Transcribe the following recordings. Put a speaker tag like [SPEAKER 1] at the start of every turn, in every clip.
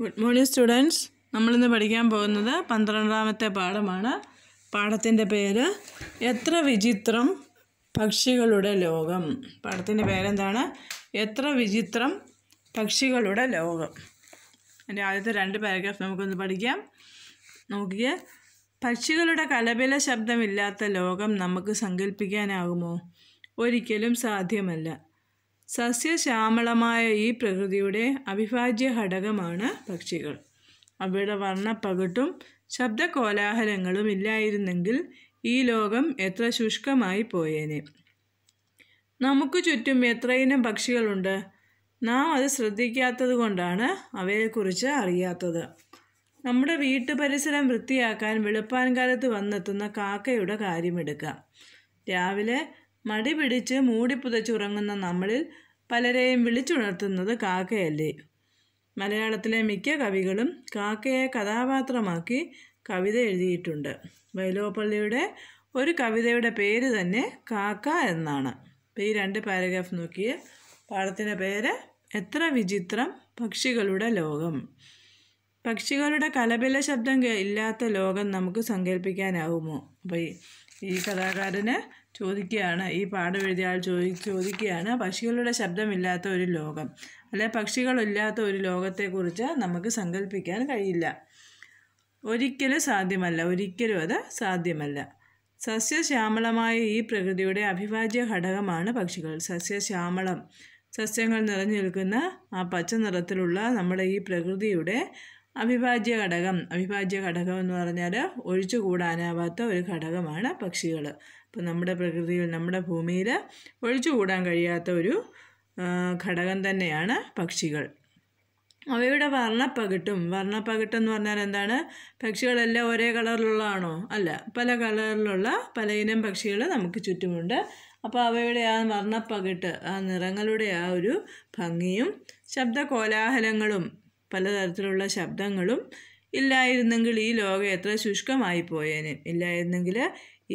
[SPEAKER 1] good morning students നമ്മളിന്ന് പഠിക്കാൻ പോകുന്നത് പന്ത്രണ്ടാമത്തെ പാഠമാണ് പാഠത്തിൻ്റെ പേര് എത്ര വിചിത്രം പക്ഷികളുടെ ലോകം പാഠത്തിൻ്റെ പേരെന്താണ് എത്ര വിചിത്രം പക്ഷികളുടെ ലോകം എൻ്റെ ആദ്യത്തെ രണ്ട് പാരഗ്രാഫ് നമുക്കൊന്ന് പഠിക്കാം നോക്കിയേ പക്ഷികളുടെ കലപില ശബ്ദമില്ലാത്ത ലോകം നമുക്ക് സങ്കല്പിക്കാനാകുമോ ഒരിക്കലും സാധ്യമല്ല സസ്യശ്യാമളമായ ഈ പ്രകൃതിയുടെ അവിഭാജ്യ ഘടകമാണ് പക്ഷികൾ അവയുടെ വർണ്ണപ്പകിട്ടും ശബ്ദകോലാഹലങ്ങളും ഇല്ലായിരുന്നെങ്കിൽ ഈ ലോകം എത്ര ശുഷ്കമായി പോയേനെ നമുക്ക് ചുറ്റും എത്രയിനം പക്ഷികളുണ്ട് നാം അത് ശ്രദ്ധിക്കാത്തത് കൊണ്ടാണ് അവയെക്കുറിച്ച് അറിയാത്തത് നമ്മുടെ വീട്ടു പരിസരം വൃത്തിയാക്കാൻ വെളുപ്പാൻകാലത്ത് വന്നെത്തുന്ന കാക്കയുടെ കാര്യമെടുക്കാം രാവിലെ മടി പിടിച്ച് മൂടിപ്പുതച്ചുറങ്ങുന്ന നമ്മളിൽ പലരെയും വിളിച്ചുണർത്തുന്നത് കാക്കയല്ലേ മലയാളത്തിലെ മിക്ക കവികളും കാക്കയെ കഥാപാത്രമാക്കി കവിത എഴുതിയിട്ടുണ്ട് വൈലോപ്പള്ളിയുടെ ഒരു കവിതയുടെ പേര് തന്നെ കാക്ക എന്നാണ് ഈ രണ്ട് പാരഗ്രാഫ് നോക്കിയ പാടത്തിൻ്റെ പേര് എത്ര വിചിത്രം പക്ഷികളുടെ ലോകം പക്ഷികളുടെ കലപില ശബ്ദം ഇല്ലാത്ത ലോകം നമുക്ക് സങ്കല്പിക്കാനാവുമോ അപ്പോൾ ഈ ഈ കഥാകാരന് ചോദിക്കുകയാണ് ഈ എഴുതിയ ആൾ ചോദി ചോദിക്കുകയാണ് പക്ഷികളുടെ ശബ്ദമില്ലാത്ത ഒരു ലോകം അല്ലെ പക്ഷികളില്ലാത്ത ഒരു ലോകത്തെക്കുറിച്ച് നമുക്ക് സങ്കല്പിക്കാൻ കഴിയില്ല ഒരിക്കലും സാധ്യമല്ല ഒരിക്കലും അത് സാധ്യമല്ല സസ്യശ്യാമളമായ ഈ പ്രകൃതിയുടെ അവിഭാജ്യ ഘടകമാണ് പക്ഷികൾ സസ്യശ്യാമളം സസ്യങ്ങൾ നിറഞ്ഞു നിൽക്കുന്ന ആ പച്ച നിറത്തിലുള്ള നമ്മുടെ ഈ പ്രകൃതിയുടെ അവിഭാജ്യ ഘടകം അവിഭാജ്യ ഘടകം എന്ന് പറഞ്ഞാൽ ഒഴിച്ചുകൂടാനാവാത്ത ഒരു ഘടകമാണ് പക്ഷികൾ അപ്പോൾ നമ്മുടെ പ്രകൃതിയിൽ നമ്മുടെ ഭൂമിയിൽ ഒഴിച്ചുകൂടാൻ കഴിയാത്ത ഒരു ഘടകം തന്നെയാണ് പക്ഷികൾ അവയുടെ വർണ്ണപ്പകിട്ടും വർണ്ണപ്പകിട്ടം എന്ന് പറഞ്ഞാൽ എന്താണ് പക്ഷികളെല്ലാം ഒരേ കളറിലുള്ളതാണോ അല്ല പല കളറിലുള്ള പലയിനം പക്ഷികൾ നമുക്ക് ചുറ്റുമുണ്ട് അപ്പോൾ അവയുടെ ആ വർണ്ണപ്പകിട്ട് ആ നിറങ്ങളുടെ ആ ഒരു ഭംഗിയും ശബ്ദ കോലാഹലങ്ങളും പലതരത്തിലുള്ള ശബ്ദങ്ങളും ഇല്ലായിരുന്നെങ്കിൽ ഈ ലോകം എത്ര ശുഷ്കമായി പോയേനെ ഇല്ലായിരുന്നെങ്കിൽ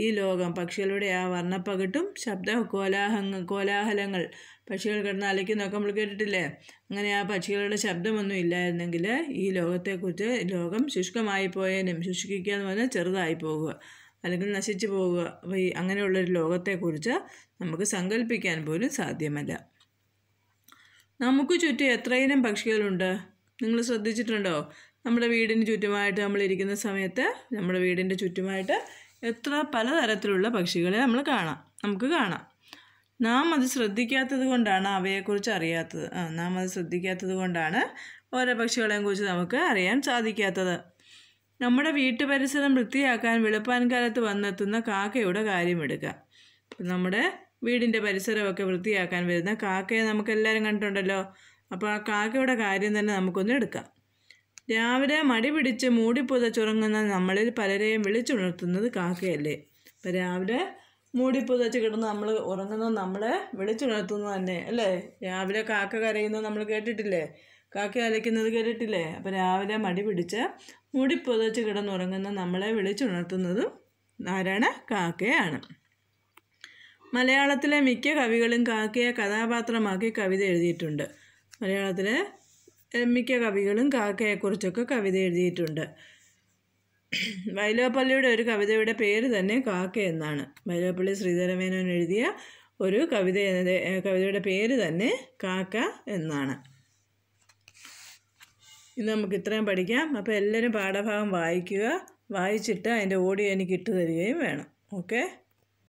[SPEAKER 1] ഈ ലോകം പക്ഷികളുടെ ആ വർണ്ണപ്പകട്ടും ശബ്ദ കോലാഹ കോലാഹലങ്ങൾ പക്ഷികൾ കിടന്ന് അലയ്ക്കുന്നൊക്കെ നമ്മൾ കേട്ടിട്ടില്ലേ അങ്ങനെ ആ പക്ഷികളുടെ ശബ്ദമൊന്നും ഇല്ലായിരുന്നെങ്കിൽ ഈ ലോകത്തെക്കുറിച്ച് ലോകം ശുഷ്കമായി പോയേനും ശുഷ്കിക്കുക എന്ന് പറഞ്ഞാൽ ചെറുതായി പോകുക അല്ലെങ്കിൽ നശിച്ചു പോവുക അപ്പോൾ ഈ അങ്ങനെയുള്ളൊരു ലോകത്തെക്കുറിച്ച് നമുക്ക് സങ്കല്പിക്കാൻ പോലും സാധ്യമല്ല നമുക്ക് ചുറ്റും എത്രയിനം പക്ഷികളുണ്ട് നിങ്ങൾ ശ്രദ്ധിച്ചിട്ടുണ്ടോ നമ്മുടെ വീടിന് ചുറ്റുമായിട്ട് നമ്മൾ ഇരിക്കുന്ന സമയത്ത് നമ്മുടെ വീടിൻ്റെ ചുറ്റുമായിട്ട് എത്ര പലതരത്തിലുള്ള പക്ഷികളെ നമ്മൾ കാണാം നമുക്ക് കാണാം നാം അത് ശ്രദ്ധിക്കാത്തത് കൊണ്ടാണ് അവയെക്കുറിച്ച് അറിയാത്തത് നാം അത് ശ്രദ്ധിക്കാത്തത് കൊണ്ടാണ് ഓരോ പക്ഷികളെയും കുറിച്ച് നമുക്ക് അറിയാൻ സാധിക്കാത്തത് നമ്മുടെ വീട്ടു പരിസരം വൃത്തിയാക്കാൻ വെളുപ്പാൻകാലത്ത് വന്നെത്തുന്ന കാക്കയുടെ കാര്യമെടുക്കുക നമ്മുടെ വീടിൻ്റെ പരിസരമൊക്കെ വൃത്തിയാക്കാൻ വരുന്ന കാക്കയെ നമുക്കെല്ലാവരും കണ്ടിട്ടുണ്ടല്ലോ അപ്പോൾ ആ കാക്കയുടെ കാര്യം തന്നെ നമുക്കൊന്ന് എടുക്കാം രാവിലെ മടി പിടിച്ച് മൂടിപ്പുതച്ചുറങ്ങുന്ന നമ്മളിൽ പലരെയും വിളിച്ചുണർത്തുന്നത് കാക്കയല്ലേ അപ്പോൾ രാവിലെ മൂടിപ്പുതച്ച് കിടന്ന് നമ്മൾ ഉറങ്ങുന്നത് നമ്മളെ വിളിച്ചുണർത്തുന്നത് തന്നെ അല്ലേ രാവിലെ കാക്ക കരയുന്നത് നമ്മൾ കേട്ടിട്ടില്ലേ കാക്ക അലയ്ക്കുന്നത് കേട്ടിട്ടില്ലേ അപ്പോൾ രാവിലെ മടി പിടിച്ച് മൂടിപ്പുതച്ച് കിടന്നുറങ്ങുന്ന നമ്മളെ വിളിച്ചുണർത്തുന്നതും ആരാണ് കാക്കയാണ് മലയാളത്തിലെ മിക്ക കവികളും കാക്കയെ കഥാപാത്രമാക്കി കവിത എഴുതിയിട്ടുണ്ട് മലയാളത്തിലെ മിക്ക കവികളും കാക്കയെക്കുറിച്ചൊക്കെ കവിത എഴുതിയിട്ടുണ്ട് വൈലോപ്പള്ളിയുടെ ഒരു കവിതയുടെ പേര് തന്നെ കാക്ക എന്നാണ് വൈലോപ്പള്ളി ശ്രീധരമേനോൻ എഴുതിയ ഒരു കവിത കവിതയുടെ പേര് തന്നെ കാക്ക എന്നാണ് ഇന്ന് നമുക്ക് ഇത്രയും പഠിക്കാം അപ്പോൾ എല്ലാവരും പാഠഭാഗം വായിക്കുക വായിച്ചിട്ട് അതിൻ്റെ ഓഡിയോ എനിക്ക് ഇട്ടു തരികയും വേണം ഓക്കേ